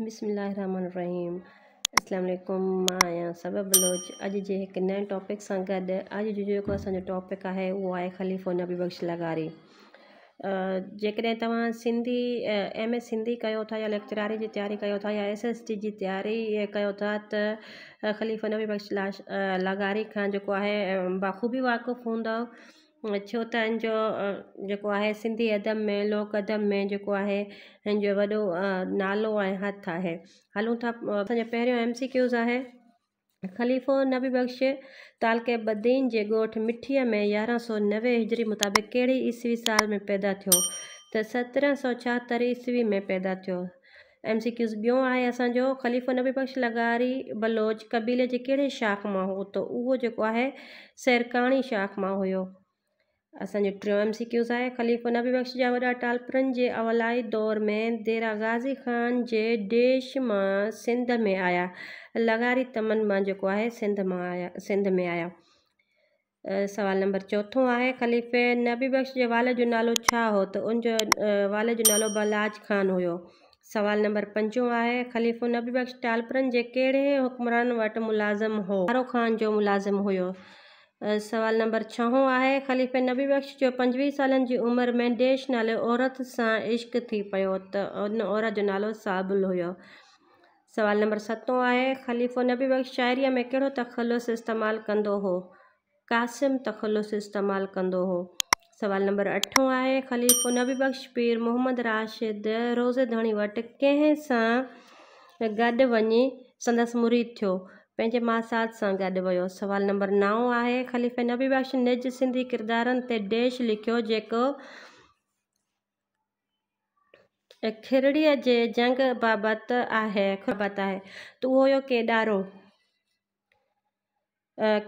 बिसमीम असलम मां सब बलोच अज जे एक नए टॉपिक से गड अॼु जो को असो टॉपिक है वो है ख़लीफ़ो नबी बख़्श लगारी जैसे तुम सिंधी एम ए सिंधी कयो था या लेक्चरारी की तैयारी कयो था या एस एस टी की तैयारी कयो था तो ख़लीफ़ो नबी बख़्श लाश लगारी का जो है बाख़ूबी वाकुफ़ हों छो त हिनजो जेको आहे सिंधी अदब में लोक अदब में जेको आहे हिनजो वॾो नालो ऐं हथु आहे हलूं था असांजो पहिरियों एम सी क्यूज़ आहे ख़लीफ़ो नबी बख़्श तालके बदीन जे ॻोठु मिठीअ में यारहं सौ नवे हिजरी मुताबिक़ कहिड़ी ईस्वी साल में पैदा थियो त सत्रहं सौ छाहतरि ईस्वी में पैदा थियो एम सी क्यूज़ ॿियो आहे असांजो खलीफ़ो नबी बख़्श लगारी बलोच कबीले जे कहिड़े शाख मां हो त उहो जेको आहे सैरकाणी शाख मां हुयो असांजो एम सी क्यूज़ आहे ख़लीफ़ो नबी बख़्श जावर वॾा के अवलाई दौर में देरा गाज़ी ख़ान के देश में सिंध में आया लगारी तमन मां जो सिंध में आया सिंध में आया सवाल नंबर चौथों है ख़लीफ़े नबी बख़्श के वाले जो नालो हो तो उन वाले जो नालो बलाज ख़ान हो सवाल नंबर पंजो है ख़लीफ़ो नबी बख़्श टालपुरन के कड़े हुक्मरान वट मुलाज़िम हो खान जो मुलाज़िम हो सवाल नंबर छहों आहे ख़लीफ़े नबी बख़्श जो पंजुवीह सालनि जी उमिरि में देश नाले औरत सां इश्क़ थी पियो त उन औरत जो नालो साबुल हुयो सवाल नंबर सतों आहे ख़लीफ़ो नबी बख़्श शाइरीअ में कहिड़ो तख़लुस इस्तेमालु कंदो हो कासिम तख़लुस इस्तेमालु कंदो हो सवाल नंबर अठों आहे ख़लीफ़ो नबी बख़्श पीर मोहम्मद राशिद रोज़ेधाणी वटि कंहिं सां गॾु वञी संदसि मुरीद थियो पंहिंजे माउ साद सां गॾु वियो नंबर नव है ख़लीफ़े नबी बख़्श निज सिंधी किरदार ते लिखो जो खिरड़ी खिरड़ीअ जंग बाबति है बाबति है त उहो हुयो केॾारो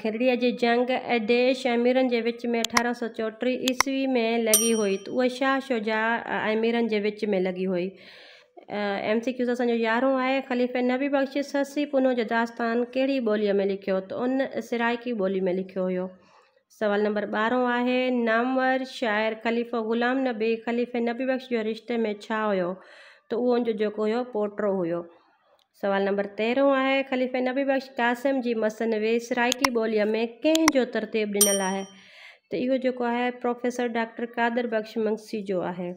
खिरड़ीअ जी जंग ऐं देश अमीरनि जे विच में अठारह सौ चौटी ईस्वी में लगी हुई तो उहा शाह शुजा अमीरनि जे विच में लगी हुई एम सी क्यू असो असांजो यारहों आहे ख़लीफ़ नबी बख़्शिश हसी पुनो जो दास्तान कड़ी तो बोली में लिखो तो उन सिराइकी बोली में लिखो हो सवाल नंबर बारहों है नामवर शायर ख़लीफ़ो ग़ुलाम नबी ख़लीफ़ नबी बख़्श जो रिश्ते में हो तो त उहो पोटो हो सवाल नंबर तेरहों है ख़लीफ़ नबी बख़्श कासिम जी मसनवे सराइकी बोली में जो तरतीब दिनल है तो इहो है प्रोफेसर डॉक्टर कादर बख़्श मंगसी जो है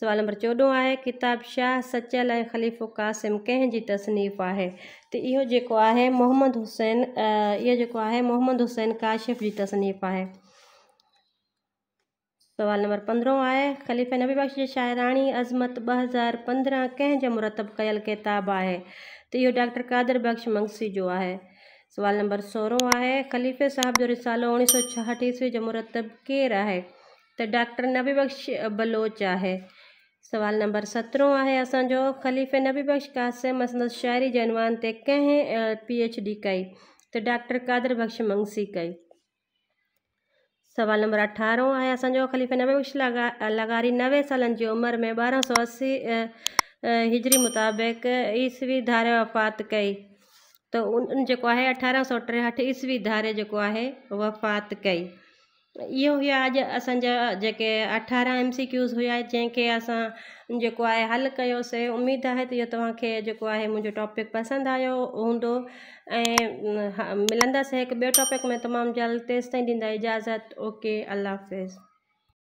सवाल नंबर चौदह है किताब शाह सचल ए ख़लीफ़ो कासिम कंहिंजी तसनीफ़ है तो इो जो है मोहम्मद हुसैन यो जो है मोहम्मद हुसैन काशिफ़ की तसनीफ़ है सवाल नंबर पंद्रह है ख़लीफ़ नबी बख़्श की शायरानी अज़मत ब हज़ार पंद्रहं जो मुरतब कल किताब है तो यो डॉक्टर कादर बख़्श मंगसी जो है सवाल नंबर सोरहों है ख़लीफ़े साहब जो रिसालो उ सौ ईस्वी जो मुरतब केर है तो डॉक्टर नबी बख़्श बलोच है सवाल नंबर सत्रहों है असो ख़लीफ़े नबी बख़्श कासिम मसंद शाइरी जे कें ते पीएचडी कई तो डॉक्टर कादर बख़्श मंगसी कई सवाल नंबर अठारह है असो ख़लीफ़े नबी बख़्श लगा लगारी नवे साल की उम्र में बारह सौ अस्सी हिजरी मुताबिक़ ईस्वी धारे वफ़ात कई तो उन है अठारह सौ टेहठि ईस्वी धारे जो है वफ़ात कई यो हुआ अज अस अठारह एम सी क्यूज़ हुआ जैके असो है हल किया उम्मीद है तो ये तव्हांखे जेको टॉपिक पसंद आयो हों ऐं एक हिकु टॉपिक में तमाम जल्द तेसि तीन दींदा इजाज़त ओके अल्लाह हाफ़िज़